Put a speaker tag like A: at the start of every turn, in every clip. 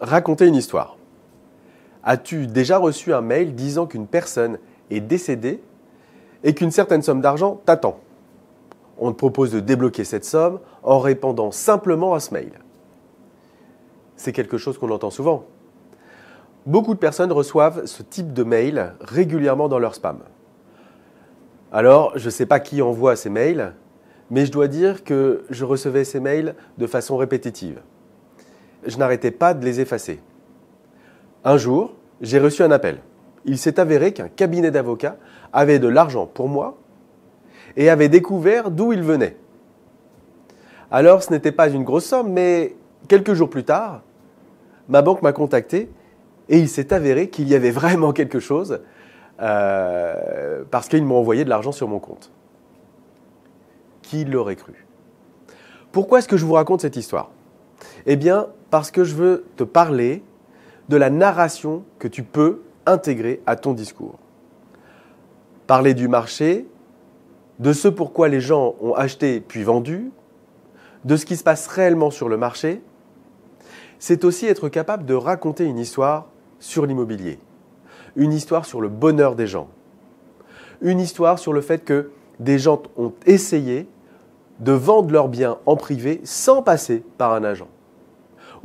A: Racontez une histoire. As-tu déjà reçu un mail disant qu'une personne est décédée et qu'une certaine somme d'argent t'attend On te propose de débloquer cette somme en répondant simplement à ce mail. C'est quelque chose qu'on entend souvent. Beaucoup de personnes reçoivent ce type de mail régulièrement dans leur spam. Alors, je ne sais pas qui envoie ces mails, mais je dois dire que je recevais ces mails de façon répétitive je n'arrêtais pas de les effacer. Un jour, j'ai reçu un appel. Il s'est avéré qu'un cabinet d'avocats avait de l'argent pour moi et avait découvert d'où il venait. Alors ce n'était pas une grosse somme, mais quelques jours plus tard, ma banque m'a contacté et il s'est avéré qu'il y avait vraiment quelque chose euh, parce qu'ils m'ont envoyé de l'argent sur mon compte. Qui l'aurait cru Pourquoi est-ce que je vous raconte cette histoire eh bien, parce que je veux te parler de la narration que tu peux intégrer à ton discours. Parler du marché, de ce pourquoi les gens ont acheté puis vendu, de ce qui se passe réellement sur le marché, c'est aussi être capable de raconter une histoire sur l'immobilier, une histoire sur le bonheur des gens, une histoire sur le fait que des gens ont essayé de vendre leurs biens en privé sans passer par un agent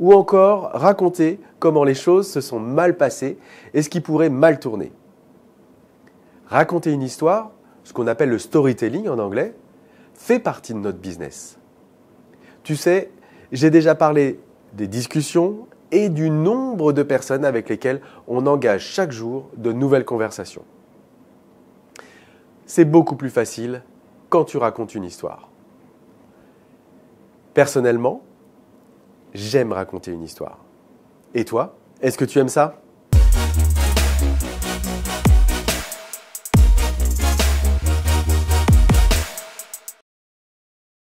A: ou encore raconter comment les choses se sont mal passées et ce qui pourrait mal tourner. Raconter une histoire, ce qu'on appelle le storytelling en anglais, fait partie de notre business. Tu sais, j'ai déjà parlé des discussions et du nombre de personnes avec lesquelles on engage chaque jour de nouvelles conversations. C'est beaucoup plus facile quand tu racontes une histoire. Personnellement, J'aime raconter une histoire. Et toi, est-ce que tu aimes ça